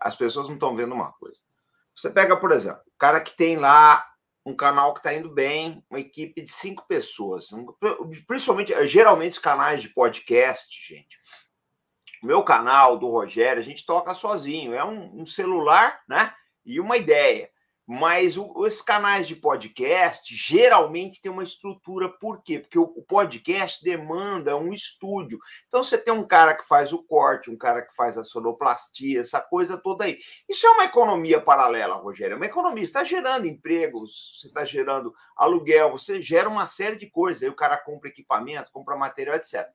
as pessoas não estão vendo uma coisa. Você pega, por exemplo, o cara que tem lá um canal que está indo bem, uma equipe de cinco pessoas. Principalmente, geralmente, os canais de podcast, gente. O meu canal, do Rogério, a gente toca sozinho. É um, um celular, né? E uma ideia. Mas o, os canais de podcast geralmente tem uma estrutura, por quê? Porque o, o podcast demanda um estúdio. Então você tem um cara que faz o corte, um cara que faz a sonoplastia, essa coisa toda aí. Isso é uma economia paralela, Rogério. É uma economia. Você está gerando empregos, você está gerando aluguel, você gera uma série de coisas. Aí o cara compra equipamento, compra material, etc.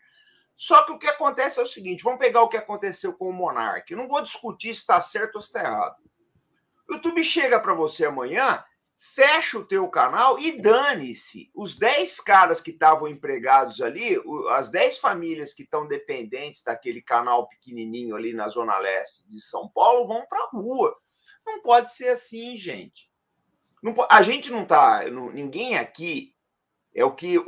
Só que o que acontece é o seguinte: vamos pegar o que aconteceu com o Monark. Eu não vou discutir se está certo ou se está errado. O YouTube chega para você amanhã, fecha o teu canal e dane-se. Os 10 caras que estavam empregados ali, as 10 famílias que estão dependentes daquele canal pequenininho ali na zona leste de São Paulo vão para a rua. Não pode ser assim, gente. a gente não está, ninguém aqui é o que o,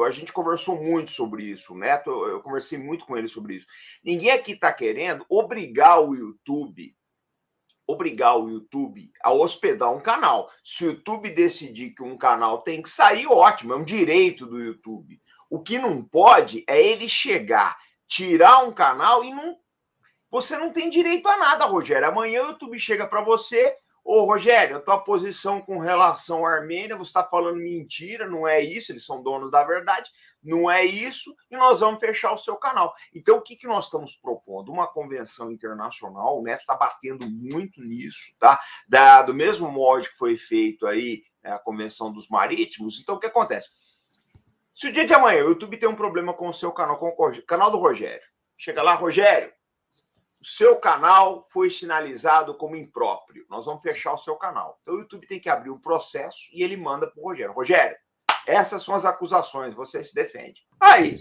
o, a gente conversou muito sobre isso, o Neto, eu conversei muito com ele sobre isso. Ninguém aqui está querendo obrigar o YouTube obrigar o YouTube a hospedar um canal. Se o YouTube decidir que um canal tem que sair, ótimo, é um direito do YouTube. O que não pode é ele chegar, tirar um canal e não. Você não tem direito a nada, Rogério. Amanhã o YouTube chega para você Ô, Rogério, a tua posição com relação à Armênia, você está falando mentira, não é isso, eles são donos da verdade, não é isso, e nós vamos fechar o seu canal. Então, o que, que nós estamos propondo? Uma convenção internacional, o né, Neto está batendo muito nisso, tá? Da, do mesmo modo que foi feito aí né, a Convenção dos Marítimos, então o que acontece? Se o dia de amanhã o YouTube tem um problema com o seu canal, com o canal do Rogério, chega lá, Rogério, o seu canal foi sinalizado como impróprio. Nós vamos fechar o seu canal. Então o YouTube tem que abrir um processo e ele manda para o Rogério. Rogério, essas são as acusações, você se defende. Aí,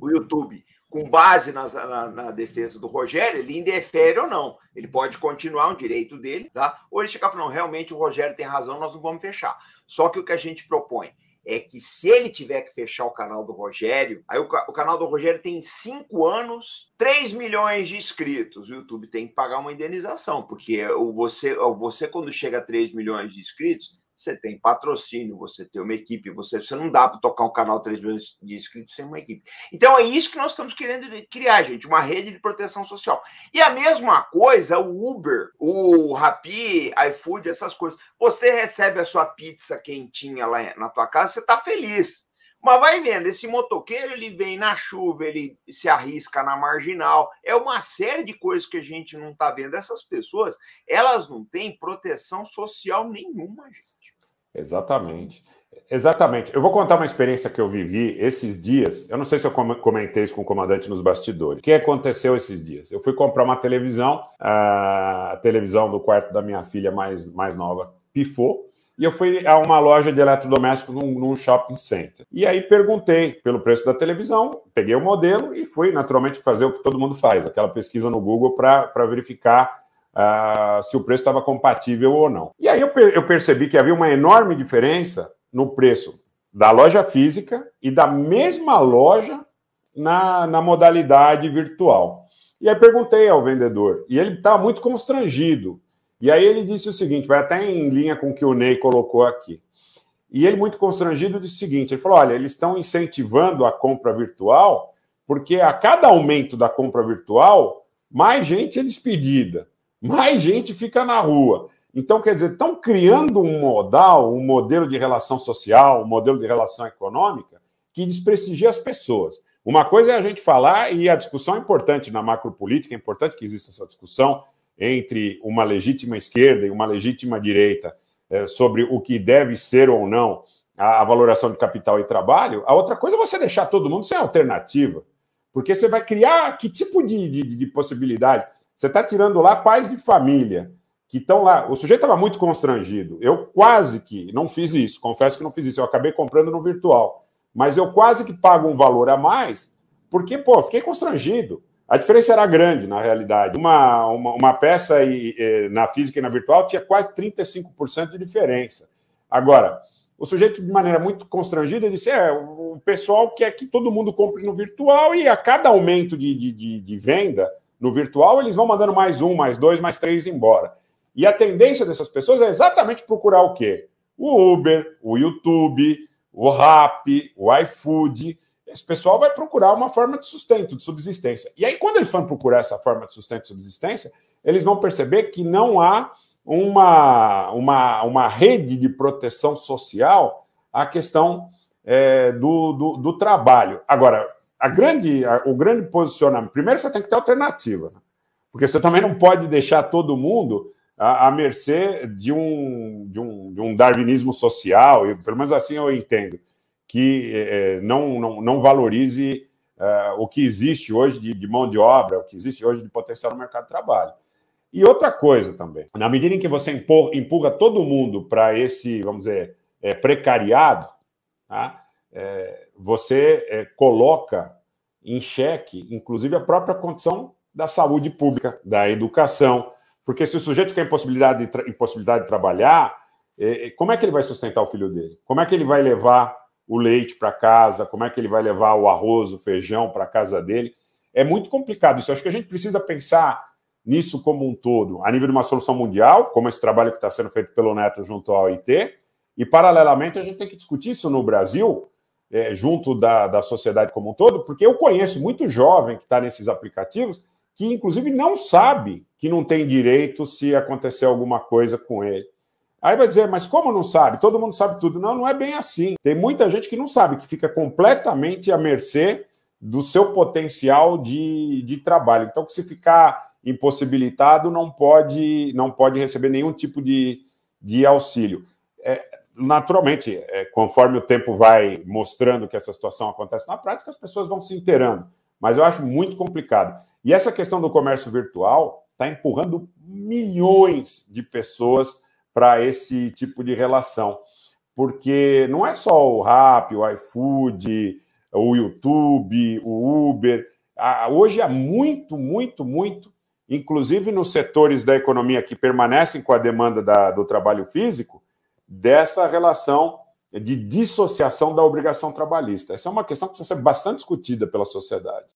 o YouTube, com base na, na, defesa do Rogério, ele indefere ou não. Ele pode continuar um direito dele, tá? Ou ele chega e falar, não, realmente o Rogério tem razão, nós não vamos fechar. Só que o que a gente propõe é que se ele tiver que fechar o canal do Rogério, aí o, o, canal do Rogério tem cinco anos, 3 milhões de inscritos. O YouTube tem que pagar uma indenização, porque você, você quando chega a 3 milhões de inscritos, você tem patrocínio, você tem uma equipe, você, você não dá para tocar um canal 3 milhões de inscritos sem uma equipe. Então é isso que nós estamos querendo criar, gente, uma rede de proteção social. E a mesma coisa, o Uber, o Rappi, iFood, essas coisas. Você recebe a sua pizza quentinha lá na tua casa, você está feliz. Mas vai vendo, esse motoqueiro ele vem na chuva, ele se arrisca na marginal. É uma série de coisas que a gente não está vendo. Essas pessoas, elas não têm proteção social nenhuma, gente. Exatamente. Exatamente. Eu vou contar uma experiência que eu vivi esses dias. Eu não sei se eu comentei isso com o comandante nos bastidores. O que aconteceu esses dias? Eu fui comprar uma televisão, a televisão do quarto da minha filha mais, mais nova pifou. E eu fui a uma loja de eletrodomésticos num, num shopping center. E aí perguntei pelo preço da televisão, peguei o modelo e fui naturalmente fazer o que todo mundo faz, aquela pesquisa no Google para verificar uh, se o preço estava compatível ou não. E aí eu, per eu percebi que havia uma enorme diferença no preço da loja física e da mesma loja na, na modalidade virtual. E aí perguntei ao vendedor, e ele estava muito constrangido. E aí ele disse o seguinte, vai até em linha com o que o Ney colocou aqui. E ele, muito constrangido, disse o seguinte: ele falou: olha, eles estão incentivando a compra virtual, porque a cada aumento da compra virtual, mais gente é despedida mais gente fica na rua. Então, quer dizer, estão criando um modal, um modelo de relação social, um modelo de relação econômica que desprestigia as pessoas. Uma coisa é a gente falar, e a discussão é importante na macropolítica, é importante que exista essa discussão entre uma legítima esquerda e uma legítima direita é, sobre o que deve ser ou não a, a valoração de capital e trabalho. A outra coisa é você deixar todo mundo sem alternativa, porque você vai criar que tipo de, de, de possibilidade? Você está tirando lá pais e família que estão lá. O sujeito estava muito constrangido. Eu quase que não fiz isso, confesso que não fiz isso. Eu acabei comprando no virtual. Mas eu quase que pago um valor a mais, porque, pô, fiquei constrangido. A diferença era grande, na realidade. Uma, uma, uma peça e, e, na física e na virtual tinha quase 35% de diferença. Agora, o sujeito, de maneira muito constrangida, disse: é, o pessoal quer que todo mundo compre no virtual e a cada aumento de, de, de, de venda no virtual, eles vão mandando mais um, mais dois, mais três embora. E a tendência dessas pessoas é exatamente procurar o quê? O Uber, o YouTube, o Rap, o iFood. Esse pessoal vai procurar uma forma de sustento, de subsistência. E aí, quando eles forem procurar essa forma de sustento e subsistência, eles vão perceber que não há uma, uma, uma rede de proteção social à questão é, do, do, do trabalho. Agora, a grande, a, o grande posicionamento. Primeiro, você tem que ter alternativa, né? porque você também não pode deixar todo mundo à, à mercê de um, de, um, de um darwinismo social, eu, pelo menos assim eu entendo, que é, é, não, não, não valorize é, o que existe hoje de, de mão de obra, o que existe hoje de potencial no mercado de trabalho. E outra coisa também, na medida em que você empurra, empurra todo mundo para esse, vamos dizer, é, precariado, tá? é, você é, coloca em xeque, inclusive, a própria condição da saúde pública, da educação. Porque se o sujeito tem impossibilidade de, impossibilidade de trabalhar, é, é, como é que ele vai sustentar o filho dele? Como é que ele vai levar o leite para casa? Como é que ele vai levar o arroz, o feijão para casa dele? É muito complicado isso. Eu acho que a gente precisa pensar nisso como um todo, a nível de uma solução mundial, como esse trabalho que está sendo feito pelo Neto junto ao OIT, e paralelamente a gente tem que discutir isso no Brasil, é, junto da, da sociedade como um todo, porque eu conheço muito jovem que está nesses aplicativos que, inclusive, não sabe que não tem direito se acontecer alguma coisa com ele. Aí vai dizer, mas como não sabe? Todo mundo sabe tudo. Não, não é bem assim. Tem muita gente que não sabe, que fica completamente à mercê do seu potencial de, de trabalho. Então, se ficar impossibilitado, não pode, não pode receber nenhum tipo de, de auxílio. É, naturalmente, é, conforme o tempo vai mostrando que essa situação acontece na prática, as pessoas vão se inteirando. Mas eu acho muito complicado. E essa questão do comércio virtual está empurrando milhões de pessoas para esse tipo de relação. Porque não é só o Rap, o iFood, o YouTube, o Uber. Hoje há muito, muito, muito, inclusive nos setores da economia que permanecem com a demanda da, do trabalho físico, dessa relação de dissociação da obrigação trabalhista. Essa é uma questão que precisa ser bastante discutida pela sociedade.